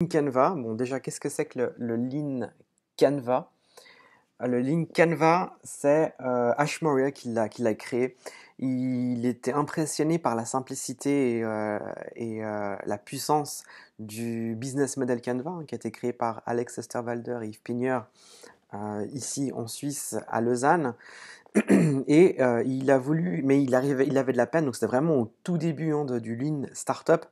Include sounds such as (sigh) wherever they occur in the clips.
Lean Canva. Bon, déjà, qu'est-ce que c'est que le, Lean Canva euh, Le Lean Canva, c'est Ash euh, Moria qui l'a créé. Il était impressionné par la simplicité et, euh, la puissance du business model Canva, hein, qui a été créé par Alex Osterwalder et Yves Pigneur, ici en Suisse, à Lausanne (clears throat) et il a voulu, mais il, avait de la peine, donc c'était vraiment au tout début hein, du Lean Startup,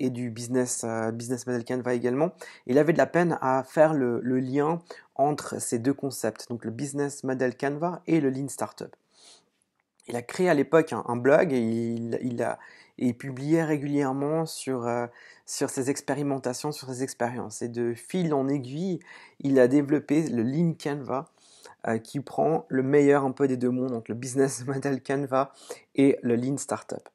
et du business, euh, business model Canva également. Il avait de la peine à faire le, lien entre ces deux concepts, donc le business model Canva et le Lean Startup. Il a créé à l'époque un, blog et il, a, et publiait régulièrement sur, euh, sur ses expérimentations, sur ses expériences. Et de fil en aiguille, il a développé le Lean Canva euh, qui prend le meilleur un peu des deux mondes, donc le business (laughs) model Canva et le lean startup.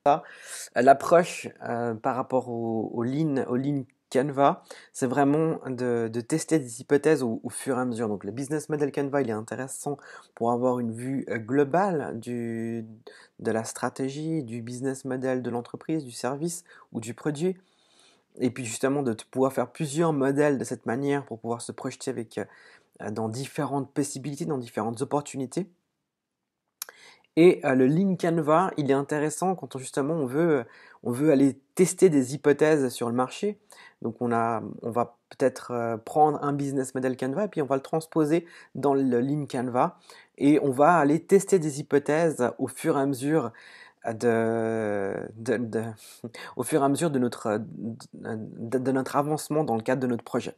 L'approche euh, par rapport au, au, lean, au lean Canva, c'est vraiment de, tester des hypothèses au, fur et à mesure. Donc le business model Canva, il est intéressant pour avoir une vue euh, globale du, de la stratégie, du business model de l'entreprise, du service ou du produit et puis justement de pouvoir faire plusieurs modèles de cette manière pour pouvoir se projeter avec euh, dans différentes possibilités, dans différentes opportunités. Et euh, le Lean Canva, il est intéressant quand justement on veut, on veut aller tester des hypothèses sur le marché. Donc on, a, on va peut-être euh, prendre un business model Canva et puis on va le transposer dans le Lean Canva et on va aller tester des hypothèses au fur et à mesure de, au fur et à mesure de notre, de notre avancement dans le cadre de notre projet.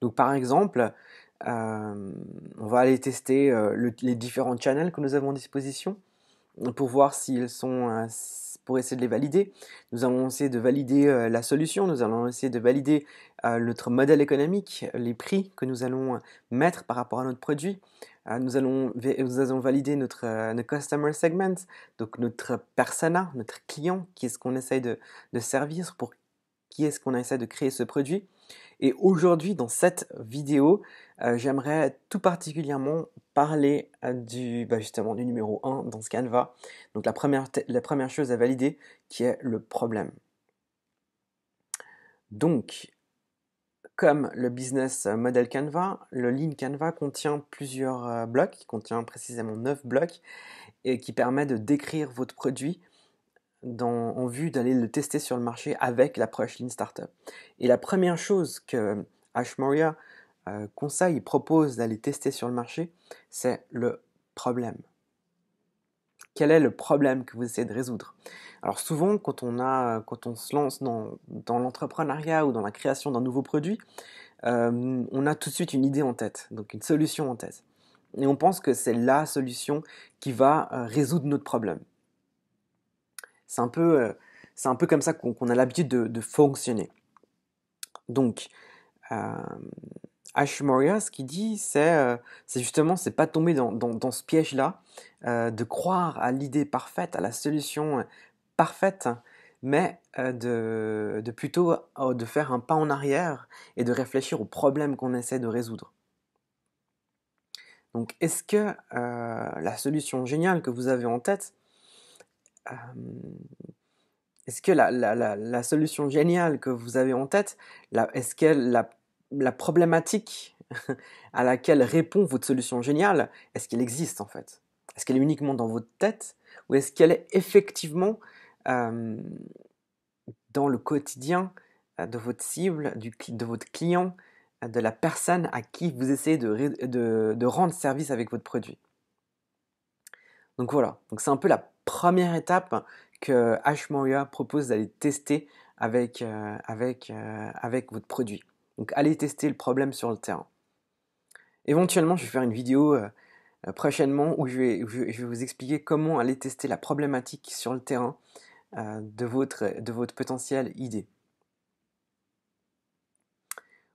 Donc par exemple, euh, on va aller tester euh, les différents channels que nous avons à disposition pour voir s'ils sont euh, pour essayer de les valider. Nous allons essayer de valider la solution, nous allons essayer de valider notre modèle économique, les prix que nous allons mettre par rapport à notre produit. nous, allons, nous allons valider notre, customer segment, donc notre persona, notre client, qui est ce qu'on essaye de, de servir pour est-ce qu'on essaie de créer ce produit. Et aujourd'hui, dans cette vidéo, euh, j'aimerais tout particulièrement parler euh, du, bah, justement, du numéro 1 dans ce Canva. Donc la première, la première chose à valider qui est le problème. Donc, comme le business model Canva, le lean Canva contient plusieurs euh, blocs, qui contient précisément neuf blocs, et qui permet de décrire votre produit en vue d'aller le tester sur le marché avec l'approche Lean Startup. Et la première chose que Ash Moria euh, conseille, propose d'aller tester sur le marché, c'est le problème. Quel est le problème que vous essayez de résoudre Alors souvent, quand on, a, quand on se lance dans, l'entrepreneuriat ou dans la création d'un nouveau produit, euh, on a tout de suite une idée en tête, donc une solution en tête. Et on pense que c'est la solution qui va euh, résoudre notre problème. C'est un peu, euh, c'est un peu comme ça qu'on, a l'habitude de, fonctionner. Donc, euh, Ash Moria, ce qu'il dit, c'est, euh, c'est justement, c'est pas tomber dans, ce piège-là, de croire à l'idée parfaite, à la solution parfaite, mais de, plutôt de faire un pas en arrière et de réfléchir au problème qu'on essaie de résoudre. Donc, est-ce que la solution géniale que vous avez en tête, euh, est-ce que la, solution géniale que vous avez en tête, est-ce que la, problématique (laughs) à laquelle répond votre solution géniale, est-ce qu'elle existe en fait Est-ce qu'elle est uniquement dans votre tête ou est-ce qu'elle est effectivement euh, dans le quotidien euh, de votre cible, de votre client, de la personne à qui vous essayez de rendre service avec votre produit donc voilà, c'est un peu la première étape que Ash propose d'aller tester euh, euh, avec, votre produit. Donc allez tester le problème sur le terrain. Éventuellement, je vais faire une vidéo euh, prochainement où je, vais, vous expliquer comment aller tester la problématique sur le terrain de, votre, potentielle idée.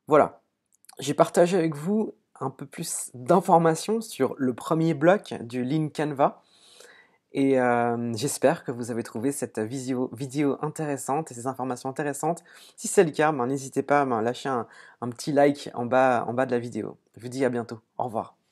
Voilà, j'ai partagé avec vous un peu plus d'informations sur le premier bloc du Lean Canva. Et euh, j'espère que vous avez trouvé cette vidéo intéressante et ces informations intéressantes. Si c'est le cas, ben, n'hésitez pas à lâcher un, un, petit like en bas, en bas de la vidéo. Je vous dis à bientôt. Au revoir.